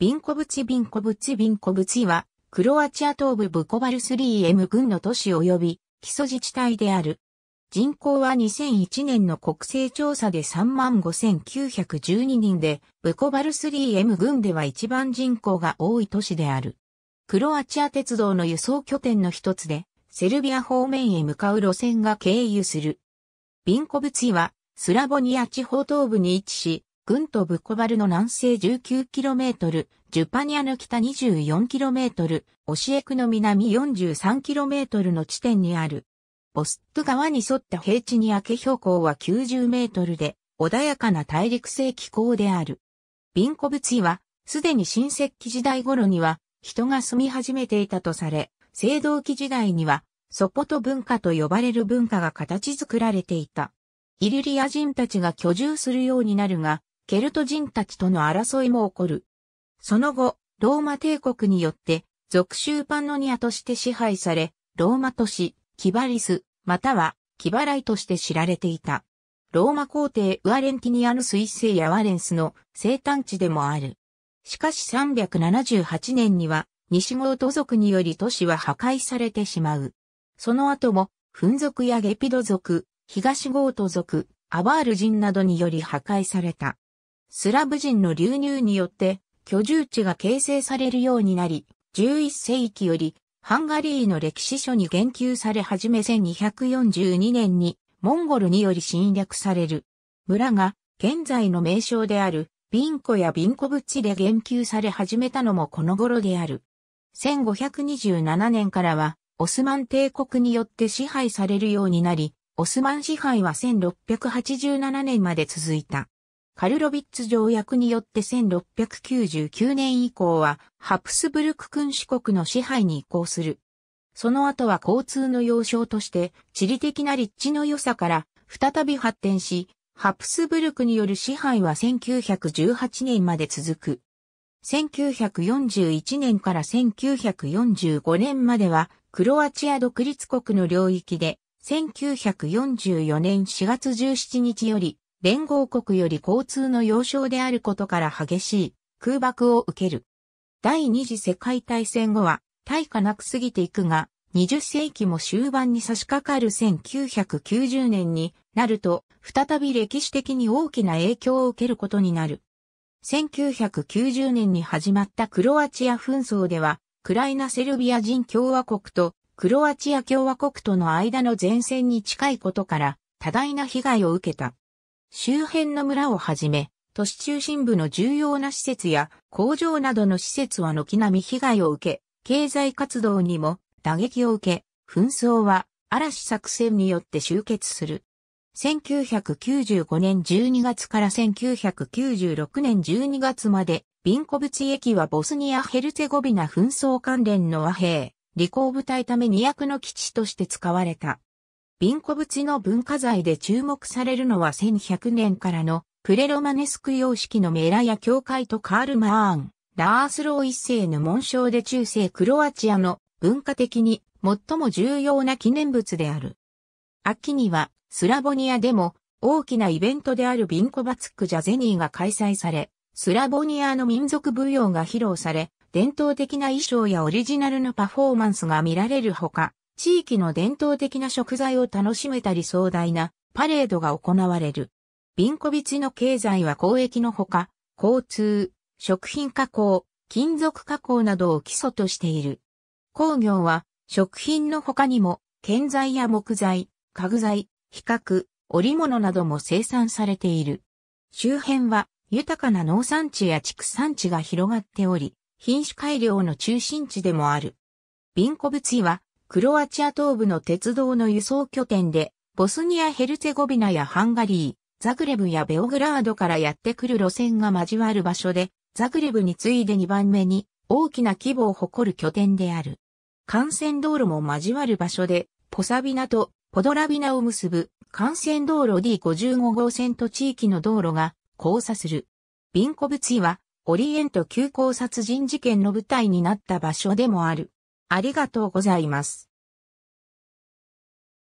ビンコブチビンコブチビンコブチは、クロアチア東部ブコバルスリー M 軍の都市及び基礎自治体である。人口は2001年の国勢調査で35,912人で、ブコバルスリー M 軍では一番人口が多い都市である。クロアチア鉄道の輸送拠点の一つで、セルビア方面へ向かう路線が経由する。ビンコブチは、スラボニア地方東部に位置し、軍とブコバルの南西 19km、ジュパニアの北 24km、オシエクの南 43km の地点にある。ボスット川に沿った平地に明け標高は90メートルで、穏やかな大陸性気候である。ビンコブツィは、すでに新石器時代頃には、人が住み始めていたとされ、青銅器時代には、ソポト文化と呼ばれる文化が形作られていた。イルリア人たちが居住するようになるが、ケルト人たちとの争いも起こる。その後、ローマ帝国によって、属州パンノニアとして支配され、ローマ都市、キバリス、または、キバライとして知られていた。ローマ皇帝ウアレンティニアヌス一世やワレンスの生誕地でもある。しかし378年には、西郷土族により都市は破壊されてしまう。その後も、フン族やゲピド族、東ゴート族、アバール人などにより破壊された。スラブ人の流入によって居住地が形成されるようになり、11世紀よりハンガリーの歴史書に言及され始め1242年にモンゴルにより侵略される。村が現在の名称であるビンコやビンコブチで言及され始めたのもこの頃である。1527年からはオスマン帝国によって支配されるようになり、オスマン支配は1687年まで続いた。カルロビッツ条約によって1699年以降は、ハプスブルク君主国の支配に移行する。その後は交通の要衝として、地理的な立地の良さから、再び発展し、ハプスブルクによる支配は1918年まで続く。1941年から1945年までは、クロアチア独立国の領域で、1944年4月17日より、連合国より交通の要衝であることから激しい空爆を受ける。第二次世界大戦後は大化なく過ぎていくが、20世紀も終盤に差し掛かる1990年になると、再び歴史的に大きな影響を受けることになる。1990年に始まったクロアチア紛争では、クライナセルビア人共和国とクロアチア共和国との間の前線に近いことから多大な被害を受けた。周辺の村をはじめ、都市中心部の重要な施設や工場などの施設は軒並み被害を受け、経済活動にも打撃を受け、紛争は嵐作戦によって終結する。1995年12月から1996年12月まで、ビンコブチ駅はボスニア・ヘルツェゴビナ紛争関連の和平、利口部隊ため2役の基地として使われた。ビコブチの文化財で注目されるのは1100年からのプレロマネスク様式のメラや教会とカール・マーン、ラースロー一世の紋章で中世クロアチアの文化的に最も重要な記念物である。秋にはスラボニアでも大きなイベントであるビンコバツックジャゼニーが開催され、スラボニアの民族舞踊が披露され、伝統的な衣装やオリジナルのパフォーマンスが見られるほか、地域の伝統的な食材を楽しめたり壮大なパレードが行われる。ビンコビチの経済は交易のほか、交通、食品加工、金属加工などを基礎としている。工業は食品の他にも建材や木材、家具材、比較、織物なども生産されている。周辺は豊かな農産地や畜産地が広がっており、品種改良の中心地でもある。ビンコブツイはクロアチア東部の鉄道の輸送拠点で、ボスニア・ヘルツェゴビナやハンガリー、ザグレブやベオグラードからやってくる路線が交わる場所で、ザグレブに次いで2番目に大きな規模を誇る拠点である。幹線道路も交わる場所で、ポサビナとポドラビナを結ぶ幹線道路 D55 号線と地域の道路が交差する。ビンコブツィはオリエント急行殺人事件の舞台になった場所でもある。ありがとうございます。